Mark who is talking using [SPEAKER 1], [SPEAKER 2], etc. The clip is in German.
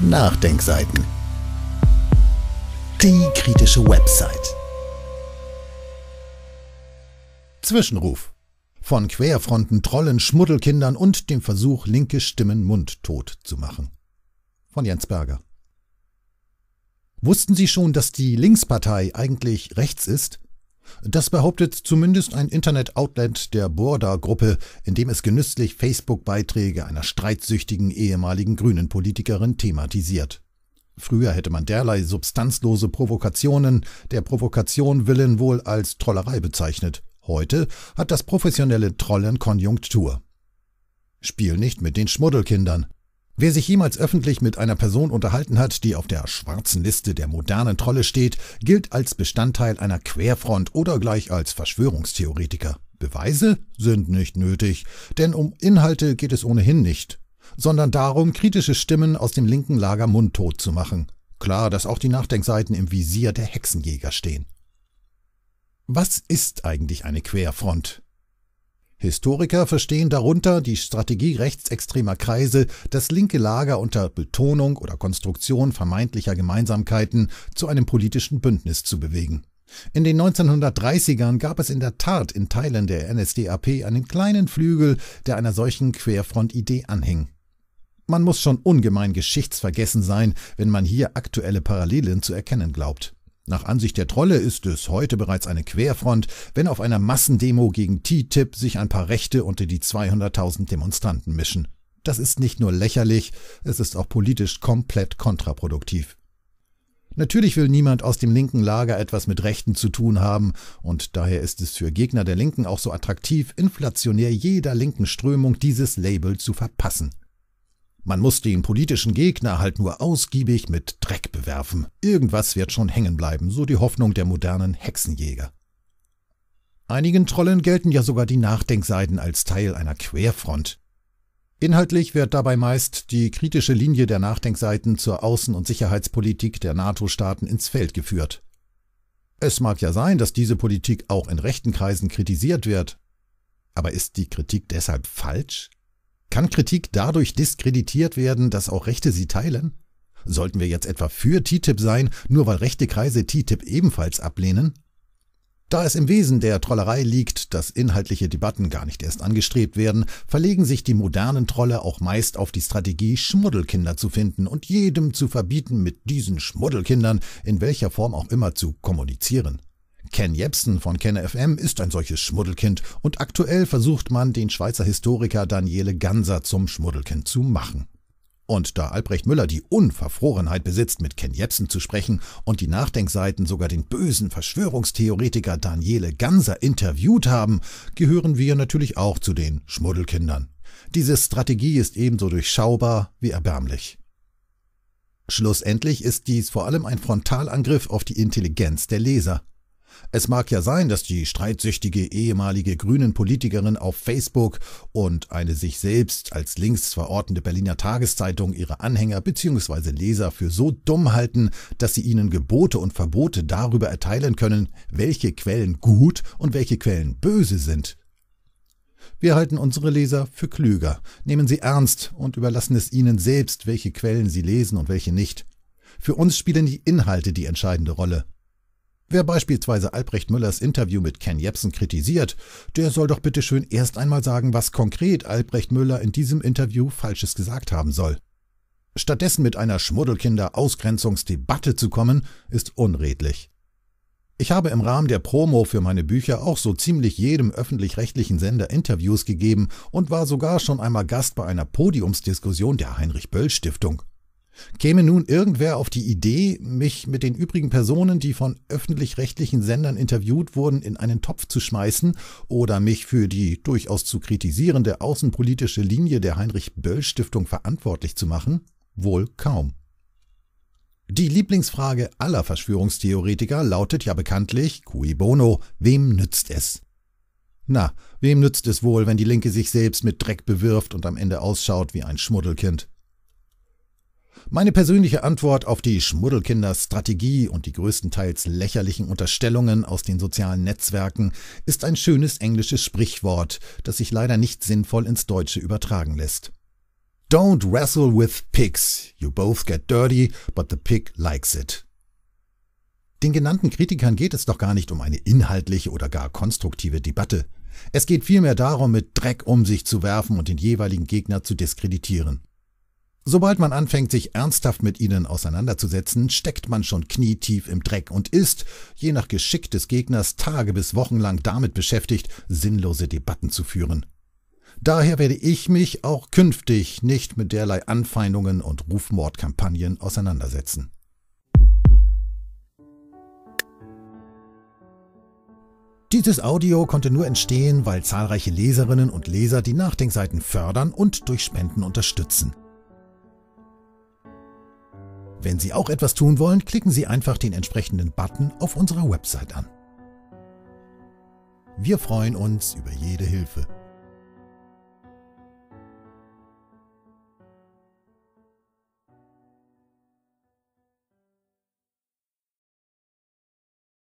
[SPEAKER 1] Nachdenkseiten. Die kritische Website. Zwischenruf. Von Querfronten, Trollen, Schmuddelkindern und dem Versuch, linke Stimmen mundtot zu machen. Von Jens Berger. Wussten Sie schon, dass die Linkspartei eigentlich rechts ist? Das behauptet zumindest ein Internet-Outlet der Borda-Gruppe, in dem es genüsslich Facebook-Beiträge einer streitsüchtigen ehemaligen grünen Politikerin thematisiert. Früher hätte man derlei substanzlose Provokationen der Provokation willen wohl als Trollerei bezeichnet. Heute hat das professionelle Trollen Konjunktur. Spiel nicht mit den Schmuddelkindern. Wer sich jemals öffentlich mit einer Person unterhalten hat, die auf der schwarzen Liste der modernen Trolle steht, gilt als Bestandteil einer Querfront oder gleich als Verschwörungstheoretiker. Beweise sind nicht nötig, denn um Inhalte geht es ohnehin nicht, sondern darum, kritische Stimmen aus dem linken Lager mundtot zu machen. Klar, dass auch die Nachdenkseiten im Visier der Hexenjäger stehen. Was ist eigentlich eine Querfront? Historiker verstehen darunter die Strategie rechtsextremer Kreise, das linke Lager unter Betonung oder Konstruktion vermeintlicher Gemeinsamkeiten zu einem politischen Bündnis zu bewegen. In den 1930ern gab es in der Tat in Teilen der NSDAP einen kleinen Flügel, der einer solchen Querfrontidee anhing. Man muss schon ungemein geschichtsvergessen sein, wenn man hier aktuelle Parallelen zu erkennen glaubt. Nach Ansicht der Trolle ist es heute bereits eine Querfront, wenn auf einer Massendemo gegen TTIP sich ein paar Rechte unter die 200.000 Demonstranten mischen. Das ist nicht nur lächerlich, es ist auch politisch komplett kontraproduktiv. Natürlich will niemand aus dem linken Lager etwas mit Rechten zu tun haben, und daher ist es für Gegner der Linken auch so attraktiv, inflationär jeder linken Strömung dieses Label zu verpassen. Man muss den politischen Gegner halt nur ausgiebig mit Dreck bewerfen. Irgendwas wird schon hängen bleiben, so die Hoffnung der modernen Hexenjäger. Einigen Trollen gelten ja sogar die Nachdenkseiten als Teil einer Querfront. Inhaltlich wird dabei meist die kritische Linie der Nachdenkseiten zur Außen- und Sicherheitspolitik der NATO-Staaten ins Feld geführt. Es mag ja sein, dass diese Politik auch in rechten Kreisen kritisiert wird, aber ist die Kritik deshalb falsch? Kann Kritik dadurch diskreditiert werden, dass auch Rechte sie teilen? Sollten wir jetzt etwa für TTIP sein, nur weil rechte Kreise TTIP ebenfalls ablehnen? Da es im Wesen der Trollerei liegt, dass inhaltliche Debatten gar nicht erst angestrebt werden, verlegen sich die modernen Trolle auch meist auf die Strategie, Schmuddelkinder zu finden und jedem zu verbieten, mit diesen Schmuddelkindern in welcher Form auch immer zu kommunizieren. Ken Jebsen von FM ist ein solches Schmuddelkind und aktuell versucht man, den Schweizer Historiker Daniele Ganser zum Schmuddelkind zu machen. Und da Albrecht Müller die Unverfrorenheit besitzt, mit Ken Jebsen zu sprechen und die Nachdenkseiten sogar den bösen Verschwörungstheoretiker Daniele Ganser interviewt haben, gehören wir natürlich auch zu den Schmuddelkindern. Diese Strategie ist ebenso durchschaubar wie erbärmlich. Schlussendlich ist dies vor allem ein Frontalangriff auf die Intelligenz der Leser. Es mag ja sein, dass die streitsüchtige ehemalige grünen Politikerin auf Facebook und eine sich selbst als links verortende Berliner Tageszeitung ihre Anhänger bzw. Leser für so dumm halten, dass sie ihnen Gebote und Verbote darüber erteilen können, welche Quellen gut und welche Quellen böse sind. Wir halten unsere Leser für klüger, nehmen sie ernst und überlassen es ihnen selbst, welche Quellen sie lesen und welche nicht. Für uns spielen die Inhalte die entscheidende Rolle. Wer beispielsweise Albrecht Müllers Interview mit Ken Jebsen kritisiert, der soll doch bitte schön erst einmal sagen, was konkret Albrecht Müller in diesem Interview Falsches gesagt haben soll. Stattdessen mit einer Schmuddelkinder-Ausgrenzungsdebatte zu kommen, ist unredlich. Ich habe im Rahmen der Promo für meine Bücher auch so ziemlich jedem öffentlich-rechtlichen Sender Interviews gegeben und war sogar schon einmal Gast bei einer Podiumsdiskussion der Heinrich-Böll-Stiftung. Käme nun irgendwer auf die Idee, mich mit den übrigen Personen, die von öffentlich-rechtlichen Sendern interviewt wurden, in einen Topf zu schmeißen oder mich für die durchaus zu kritisierende außenpolitische Linie der Heinrich Böll Stiftung verantwortlich zu machen? Wohl kaum. Die Lieblingsfrage aller Verschwörungstheoretiker lautet ja bekanntlich cui bono, wem nützt es? Na, wem nützt es wohl, wenn die Linke sich selbst mit Dreck bewirft und am Ende ausschaut wie ein Schmuddelkind? Meine persönliche Antwort auf die Schmuddelkinder-Strategie und die größtenteils lächerlichen Unterstellungen aus den sozialen Netzwerken ist ein schönes englisches Sprichwort, das sich leider nicht sinnvoll ins Deutsche übertragen lässt. Don't wrestle with pigs. You both get dirty, but the pig likes it. Den genannten Kritikern geht es doch gar nicht um eine inhaltliche oder gar konstruktive Debatte. Es geht vielmehr darum, mit Dreck um sich zu werfen und den jeweiligen Gegner zu diskreditieren. Sobald man anfängt, sich ernsthaft mit ihnen auseinanderzusetzen, steckt man schon knietief im Dreck und ist, je nach Geschick des Gegners, Tage bis Wochen lang damit beschäftigt, sinnlose Debatten zu führen. Daher werde ich mich auch künftig nicht mit derlei Anfeindungen und Rufmordkampagnen auseinandersetzen. Dieses Audio konnte nur entstehen, weil zahlreiche Leserinnen und Leser die Nachdenkseiten fördern und durch Spenden unterstützen. Wenn Sie auch etwas tun wollen, klicken Sie einfach den entsprechenden Button auf unserer Website an. Wir freuen uns über jede Hilfe.